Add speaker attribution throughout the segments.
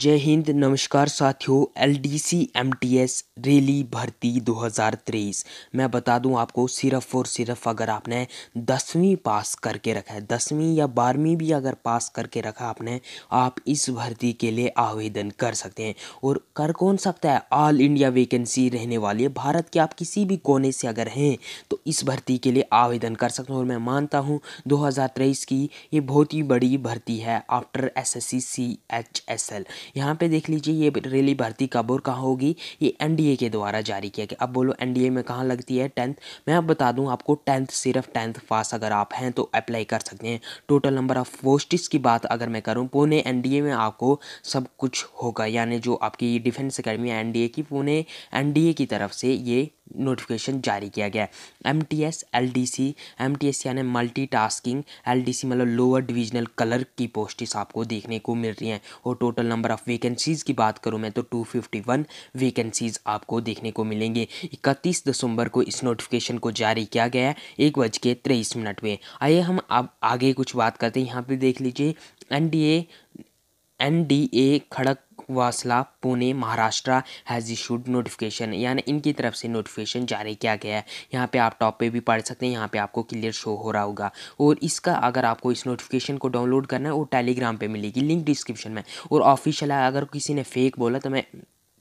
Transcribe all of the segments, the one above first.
Speaker 1: जय हिंद नमस्कार साथियों L D C M T S rally भर्ती 2023 मैं बता दूं आपको सिर्फ और सिर्फ अगर आपने दसवीं पास करके रखा है दसवीं या बारहवीं भी अगर पास करके रखा आपने आप इस भर्ती के लिए आवेदन कर सकते हैं और कर कौन सकता है ऑल इंडिया वैकेंसी रहने वाली है भारत के आप किसी भी कोने से अगर हैं तो इस भर्ती के लिए आवेदन कर सकते हैं और मैं मानता हूँ दो की ये बहुत ही बड़ी भर्ती है after S S C C H S L यहाँ पे देख लीजिए ये रैली कब और कहाँ होगी ये एनडीए के द्वारा जारी किया गया अब बोलो एनडीए में कहाँ लगती है टेंथ मैं आप बता दूँ आपको टेंथ सिर्फ टेंथ पास अगर आप हैं तो अप्लाई कर सकते हैं टोटल नंबर ऑफ पोस्टिस की बात अगर मैं करूँ पुणे एन में आपको सब कुछ होगा यानी जो आपकी डिफेंस अकेडमी एन की पुणे एन की तरफ से ये नोटिफिकेशन जारी किया गया है M T S L D C M T S यानी multi tasking L D C मतलब लोअर डिविजनल कलर की पोस्टिस आपको देखने को मिल रही हैं और टोटल नंबर ऑफ़ वैकेंसीज़ की बात करूँ मैं तो टू फिफ्टी वन वेकेंसीज़ आपको देखने को मिलेंगे इकतीस दिसंबर को इस नोटिफिकेशन को जारी किया गया है एक बज के तेईस मिनट में आइए हम अब आगे कुछ बात करते हैं यहाँ पर देख लीजिए N D A N D A Khadakwasla Pune Maharashtra has issued notification यानी इनकी तरफ से नोटिफिकेशन जारी किया गया है यहाँ पे आप टॉप पे भी पढ़ सकते हैं यहाँ पे आपको क्लियर शो हो रहा होगा और इसका अगर आपको इस नोटिफिकेशन को डाउनलोड करना है वो टेलीग्राम पर मिलेगी लिंक डिस्क्रिप्शन में और ऑफिशियल है अगर किसी ने फेक बोला तो मैं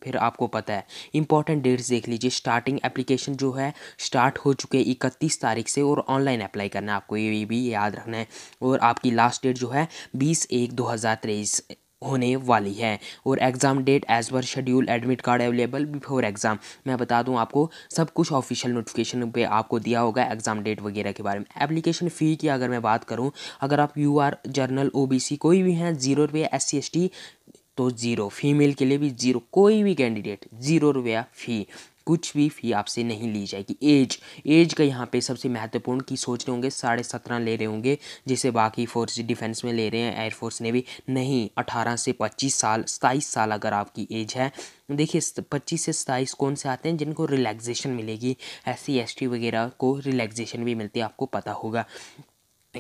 Speaker 1: फिर आपको पता है इंपॉर्टेंट डेट्स देख लीजिए स्टार्टिंग एप्लीकेशन जो है स्टार्ट हो चुके हैं इकतीस तारीख से और ऑनलाइन अप्लाई करना है आपको ये भी याद रखना है और आपकी लास्ट डेट जो है बीस एक दो हज़ार तेईस होने वाली है और exam date as per schedule admit card available before exam मैं बता दूं आपको सब कुछ ऑफिशियल नोटिफिकेशन पे आपको दिया होगा एग्ज़ाम डेट वगैरह के बारे में एप्लीकेशन फ़ी की अगर मैं बात करूं अगर आप यू आर जर्नल ओ कोई भी हैं जीरो रुपये एस सी तो ज़ीरो फीमेल के लिए भी ज़ीरो कोई भी कैंडिडेट ज़ीरो रुपया फ़ी कुछ भी फ़ी आपसे नहीं ली जाएगी एज एज का यहाँ पे सबसे महत्वपूर्ण की सोच रहे होंगे साढ़े सत्रह ले रहे होंगे जिसे बाकी फोर्स डिफेंस में ले रहे हैं एयरफोर्स ने भी नहीं अठारह से पच्चीस साल सताईस साल अगर आपकी एज है देखिए पच्चीस से सताईस कौन से आते हैं जिनको रिलैक्सेशन मिलेगी एस सी वगैरह को रिलैक्सेशन भी मिलती है आपको पता होगा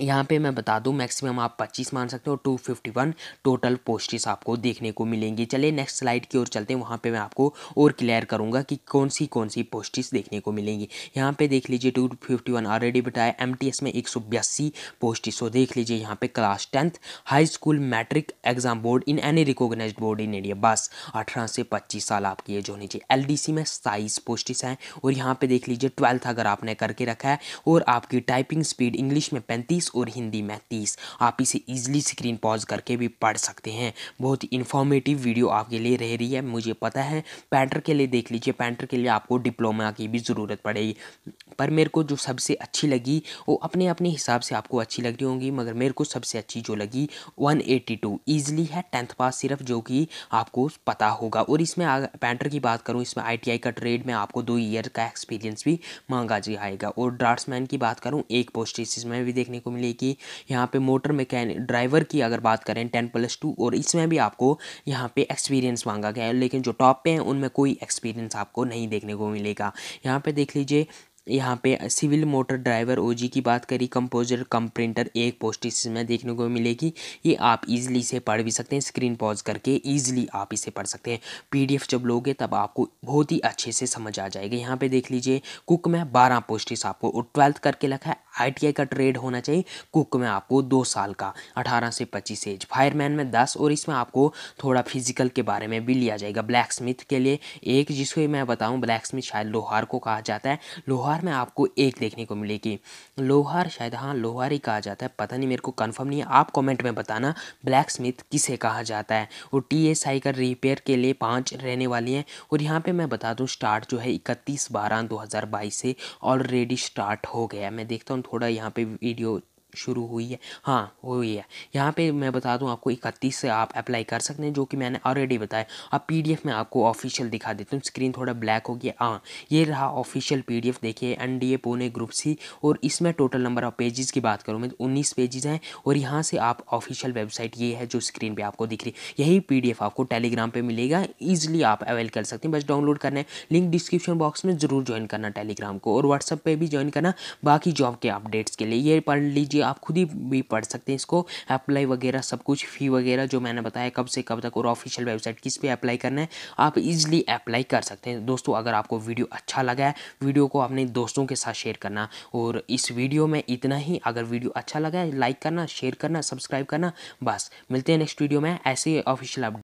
Speaker 1: यहाँ पे मैं बता दूँ मैक्सिमम आप 25 मान सकते हो 251 टोटल पोस्टिस आपको देखने को मिलेंगी चले नेक्स्ट स्लाइड की ओर चलते हैं वहाँ पे मैं आपको और क्लियर करूँगा कि कौन सी कौन सी पोस्टिस देखने को मिलेंगी यहाँ पे देख लीजिए 251 ऑलरेडी बताया एम में एक सौ बयासी पोस्टिस हो देख लीजिए यहाँ पे class tenth high school matric exam board in any recognise board in India बस अठारह से पच्चीस साल आपकी एज होनी चाहिए एल में सताईस पोस्टिस हैं और यहाँ पर देख लीजिए ट्वेल्थ अगर आपने करके रखा है और आपकी टाइपिंग स्पीड इंग्लिश में पैंतीस इंग्लिश और हिंदी में तीस आप इसे ईजिली स्क्रीन पॉज करके भी पढ़ सकते हैं बहुत ही इन्फॉर्मेटिव वीडियो आपके लिए रह रही है मुझे पता है पैंटर के लिए देख लीजिए पैंटर के लिए आपको डिप्लोमा की भी ज़रूरत पड़ेगी पर मेरे को जो सबसे अच्छी लगी वो अपने अपने हिसाब से आपको अच्छी लग रही होंगी मगर मेरे को सबसे अच्छी जो लगी 182 ईजिली है टेंथ पास सिर्फ जो कि आपको पता होगा और इसमें पैंटर की बात करूँ इसमें आई का ट्रेड में आपको दो ईयर का एक्सपीरियंस भी मांगा जाएगा और ड्राफ्ट्समैन की बात करूँ एक पोस्ट इसमें भी देखने को मिलेगी यहाँ पर मोटर मैकेनिक ड्राइवर की अगर बात करें टेन प्लस टू और इसमें भी आपको यहाँ पे एक्सपीरियंस मांगा गया है लेकिन जो टॉप पे हैं उनमें कोई एक्सपीरियंस आपको नहीं देखने को मिलेगा यहाँ पे देख लीजिए यहाँ पे सिविल मोटर ड्राइवर ओजी की बात करी कंपोजर कम प्रिंटर एक पोस्ट में देखने को मिलेगी ये आप इजीली से पढ़ भी सकते हैं स्क्रीन पॉज करके इजीली आप इसे पढ़ सकते हैं पीडीएफ जब लोगे तब आपको बहुत ही अच्छे से समझ आ जाएगा यहाँ पे देख लीजिए कुक में बारह पोस्टिस आपको और ट्वेल्थ करके लिखा है आई का ट्रेड होना चाहिए कुक में आपको दो साल का अठारह से पच्चीस एज फायरमैन में दस और इसमें आपको थोड़ा फिजिकल के बारे में भी लिया जाएगा ब्लैक स्मिथ के लिए एक जिसको मैं बताऊँ ब्लैक स्मिथ शायद लोहार को कहा जाता है लोहार लोहार में आपको एक देखने को मिलेगी लोहार शायद हाँ लोहार ही कहा जाता है पता नहीं मेरे को कंफर्म नहीं है आप कमेंट में बताना ब्लैक स्मिथ किसे कहा जाता है और टी एस आई का रिपेयर के लिए पाँच रहने वाली हैं और यहाँ पे मैं बता दूँ स्टार्ट जो है इकतीस बारह दो हज़ार बाईस से ऑलरेडी स्टार्ट हो गया मैं देखता हूँ थोड़ा यहाँ पे वीडियो शुरू हुई है हाँ हुई है यहाँ पे मैं बता दूँ आपको इकतीस से आप अप्लाई कर सकते हैं जो कि मैंने ऑलरेडी बताया अब पीडीएफ में आपको ऑफिशियल दिखा देता हूँ स्क्रीन थोड़ा ब्लैक हो गया हाँ ये रहा ऑफिशियल पीडीएफ देखिए एनडीए पुणे ग्रुप सी और इसमें टोटल नंबर ऑफ पेजेस की बात करूँ मैं तो उन्नीस पेजेज हैं और यहाँ से आप ऑफिशियल वेबसाइट ये है जो स्क्रीन पर आपको दिख रही यही पी आपको टेलीग्राम पर मिलेगा ईजिली आप अवेल कर सकते हैं बस डाउनलोड करना है लिंक डिस्क्रिप्शन बॉक्स में ज़रूर ज्वाइन करना टेलीग्राम को और व्हाट्सअप पर भी ज्वाइन करना बाकी जॉब के अपडेट्स के लिए ये पढ़ लीजिए आप खुद ही भी पढ़ सकते हैं इसको अप्लाई वगैरह सब कुछ फ़ी वगैरह जो मैंने बताया कब से कब तक और ऑफिशियल वेबसाइट किस पे अप्लाई करना है आप इजीली अप्लाई कर सकते हैं दोस्तों अगर आपको वीडियो अच्छा लगा है वीडियो को अपने दोस्तों के साथ शेयर करना और इस वीडियो में इतना ही अगर वीडियो अच्छा लगा है लाइक करना शेयर करना सब्सक्राइब करना बस मिलते हैं नेक्स्ट वीडियो में ऐसे ऑफिशियल अपडेट